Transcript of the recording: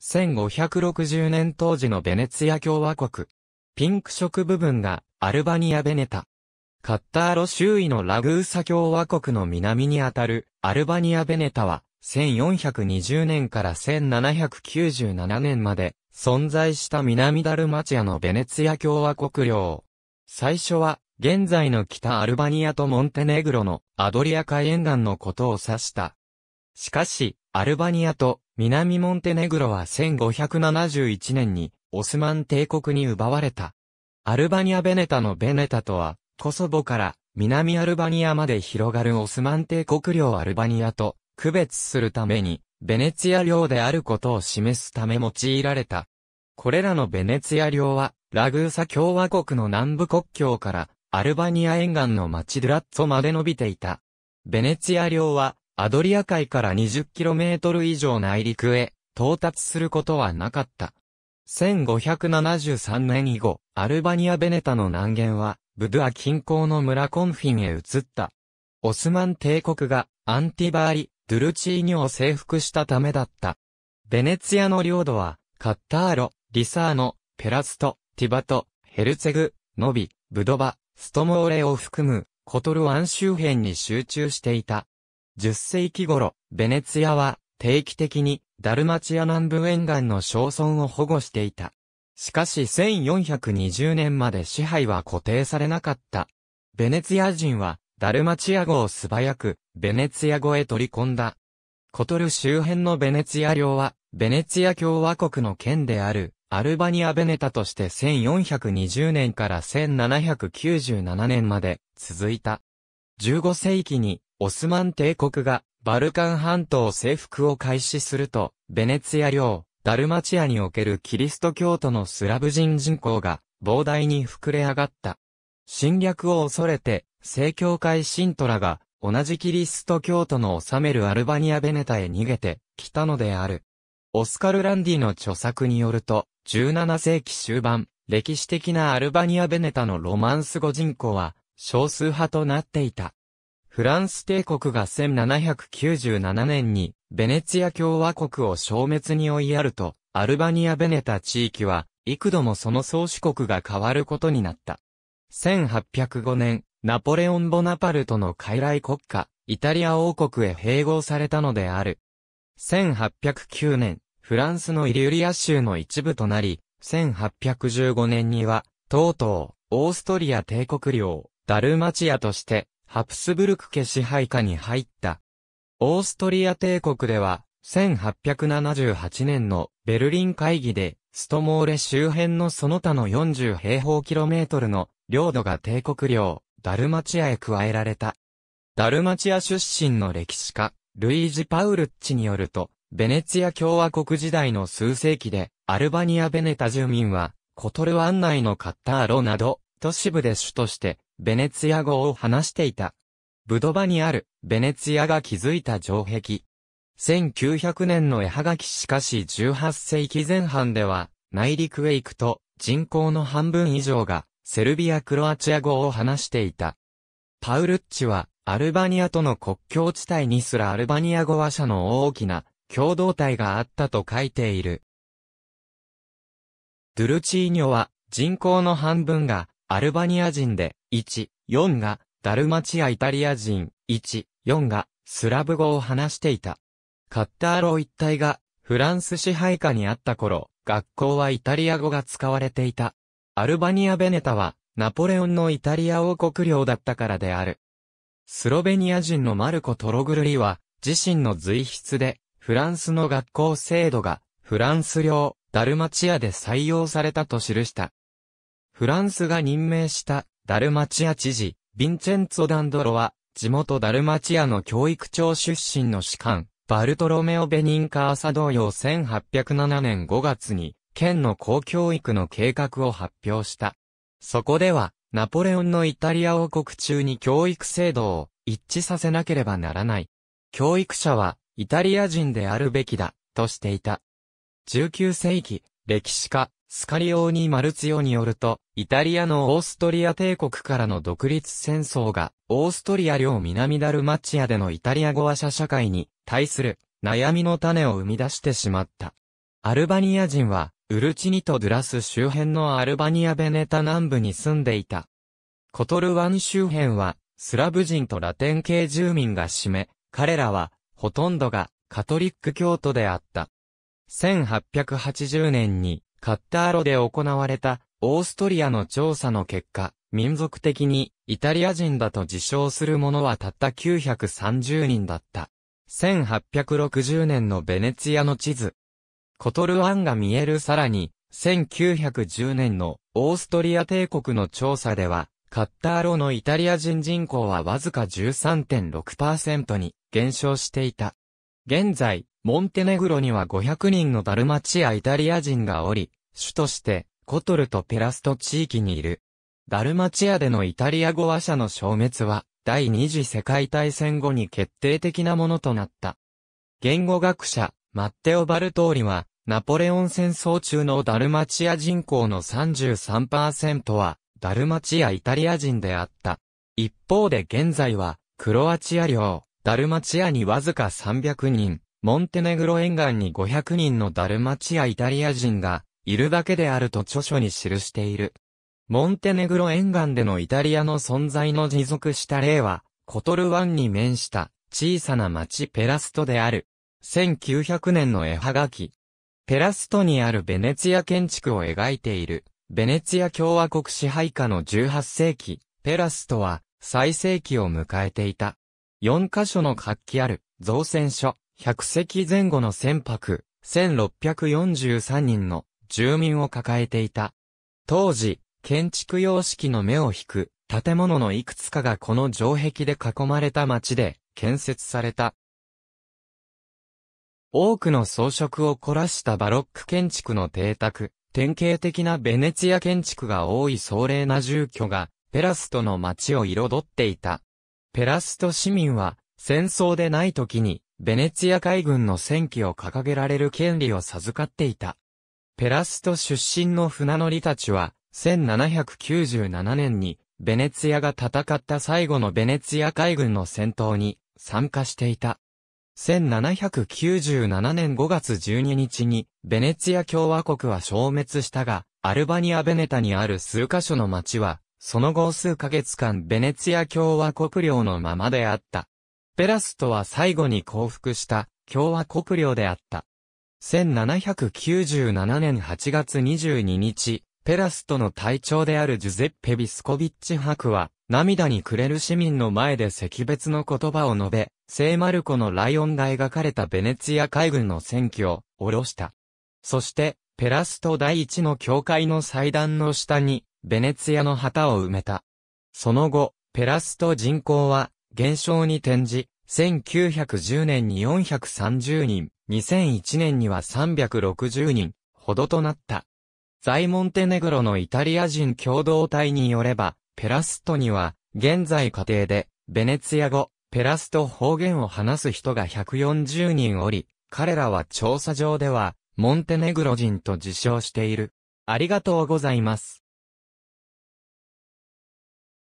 1560年当時のベネツィア共和国。ピンク色部分がアルバニア・ベネタ。カッターロ周囲のラグーサ共和国の南にあたるアルバニア・ベネタは1420年から1797年まで存在した南ダルマチアのベネツィア共和国領。最初は現在の北アルバニアとモンテネグロのアドリア海沿岸のことを指した。しかし、アルバニアと南モンテネグロは1571年にオスマン帝国に奪われた。アルバニア・ベネタのベネタとは、コソボから南アルバニアまで広がるオスマン帝国領アルバニアと区別するために、ベネツィア領であることを示すため用いられた。これらのベネツィア領は、ラグーサ共和国の南部国境から、アルバニア沿岸の町ドラッツォまで伸びていた。ベネツィア領は、アドリア海から 20km 以上内陸へ到達することはなかった。1573年以後、アルバニア・ベネタの南限は、ブドゥア近郊の村コンフィンへ移った。オスマン帝国がアンティバーリ、ドゥルチーニョを征服したためだった。ベネツィアの領土は、カッターロ、リサーノ、ペラスト、ティバト、ヘルツェグ、ノビ、ブドバ、ストモーレを含む、コトルワン周辺に集中していた。10世紀頃、ベネツィアは定期的にダルマチア南部沿岸の小村を保護していた。しかし1420年まで支配は固定されなかった。ベネツィア人はダルマチア語を素早くベネツィア語へ取り込んだ。コトル周辺のベネツィア領はベネツィア共和国の県であるアルバニア・ベネタとして1420年から1797年まで続いた。15世紀にオスマン帝国がバルカン半島征服を開始すると、ベネツィア領、ダルマチアにおけるキリスト教徒のスラブ人人口が膨大に膨れ上がった。侵略を恐れて、正教会シントラが同じキリスト教徒の治めるアルバニア・ベネタへ逃げてきたのである。オスカル・ランディの著作によると、17世紀終盤、歴史的なアルバニア・ベネタのロマンス語人口は少数派となっていた。フランス帝国が1797年にベネツィア共和国を消滅に追いやると、アルバニア・ベネタ地域は、幾度もその宗主国が変わることになった。1805年、ナポレオン・ボナパルトの傀儡国家、イタリア王国へ併合されたのである。1809年、フランスのイリュリア州の一部となり、1815年には、とうとう、オーストリア帝国領、ダルマチアとして、ハプスブルク家支配下に入った。オーストリア帝国では、1878年のベルリン会議で、ストモーレ周辺のその他の40平方キロメートルの領土が帝国領、ダルマチアへ加えられた。ダルマチア出身の歴史家、ルイージ・パウルッチによると、ベネツィア共和国時代の数世紀で、アルバニア・ベネタ住民は、コトル湾内のカッターロなど、都市部で主として、ベネツィア語を話していた。ブドバにある、ベネツィアが築いた城壁。1900年の絵はがきしかし18世紀前半では、内陸へ行くと、人口の半分以上が、セルビア・クロアチア語を話していた。パウルッチは、アルバニアとの国境地帯にすらアルバニア語話者の大きな共同体があったと書いている。ドゥルチーニョは人口の半分がアルバニア人で、1、4が、ダルマチアイタリア人、1、4が、スラブ語を話していた。カッターロ一帯が、フランス支配下にあった頃、学校はイタリア語が使われていた。アルバニア・ベネタは、ナポレオンのイタリア王国領だったからである。スロベニア人のマルコ・トログルリは、自身の随筆で、フランスの学校制度が、フランス領、ダルマチアで採用されたと記した。フランスが任命したダルマチア知事、ヴィンチェンツォ・ダンドロは、地元ダルマチアの教育庁出身の士官、バルトロメオ・ベニンカーサ同様1807年5月に、県の公教育の計画を発表した。そこでは、ナポレオンのイタリア王国中に教育制度を一致させなければならない。教育者はイタリア人であるべきだ、としていた。19世紀、歴史家、スカリオーニ・マルツヨによると、イタリアのオーストリア帝国からの独立戦争が、オーストリア領南ダルマチアでのイタリア語話者社会に対する悩みの種を生み出してしまった。アルバニア人は、ウルチニとドゥラス周辺のアルバニアベネタ南部に住んでいた。コトル湾周辺は、スラブ人とラテン系住民が占め、彼らは、ほとんどが、カトリック教徒であった。1880年にカッターロで行われたオーストリアの調査の結果、民族的にイタリア人だと自称する者はたった930人だった。1860年のベネツィアの地図。コトル湾が見えるさらに、1910年のオーストリア帝国の調査では、カッターロのイタリア人人口はわずか13.6%に減少していた。現在、モンテネグロには500人のダルマチアイタリア人がおり、主として、コトルとペラスト地域にいる。ダルマチアでのイタリア語話者の消滅は、第二次世界大戦後に決定的なものとなった。言語学者、マッテオ・バルトーリは、ナポレオン戦争中のダルマチア人口の33%は、ダルマチアイタリア人であった。一方で現在は、クロアチア領、ダルマチアにわずか300人、モンテネグロ沿岸に500人のダルマチアイタリア人がいるだけであると著書に記している。モンテネグロ沿岸でのイタリアの存在の持続した例は、コトル湾に面した小さな町ペラストである。1900年の絵はがき。ペラストにあるベネツィア建築を描いている、ベネツィア共和国支配下の18世紀、ペラストは最盛期を迎えていた。4カ所の活気ある造船所、100隻前後の船舶、1643人の住民を抱えていた。当時、建築様式の目を引く建物のいくつかがこの城壁で囲まれた町で建設された。多くの装飾を凝らしたバロック建築の邸宅、典型的なベネツィア建築が多い壮麗な住居が、ペラストの街を彩っていた。ペラスト市民は、戦争でない時に、ベネツィア海軍の戦記を掲げられる権利を授かっていた。ペラスト出身の船乗りたちは、1797年に、ベネツィアが戦った最後のベネツィア海軍の戦闘に参加していた。1797年5月12日に、ベネツィア共和国は消滅したが、アルバニア・ベネタにある数カ所の町は、その後数ヶ月間ベネツィア共和国領のままであった。ペラストは最後に降伏した共和国領であった。1797年8月22日、ペラストの隊長であるジュゼッペ・ビスコビッチ博は、涙に暮れる市民の前で惜別の言葉を述べ、聖マルコのライオンが描かれたベネツィア海軍の選挙を下ろした。そして、ペラスト第一の教会の祭壇の下に、ベネツィアの旗を埋めた。その後、ペラスト人口は減少に転じ、1910年に430人、2001年には360人、ほどとなった。在モンテネグロのイタリア人共同体によれば、ペラストには、現在家庭で、ベネツィア語、ペラスト方言を話す人が140人おり、彼らは調査上では、モンテネグロ人と自称している。ありがとうございます。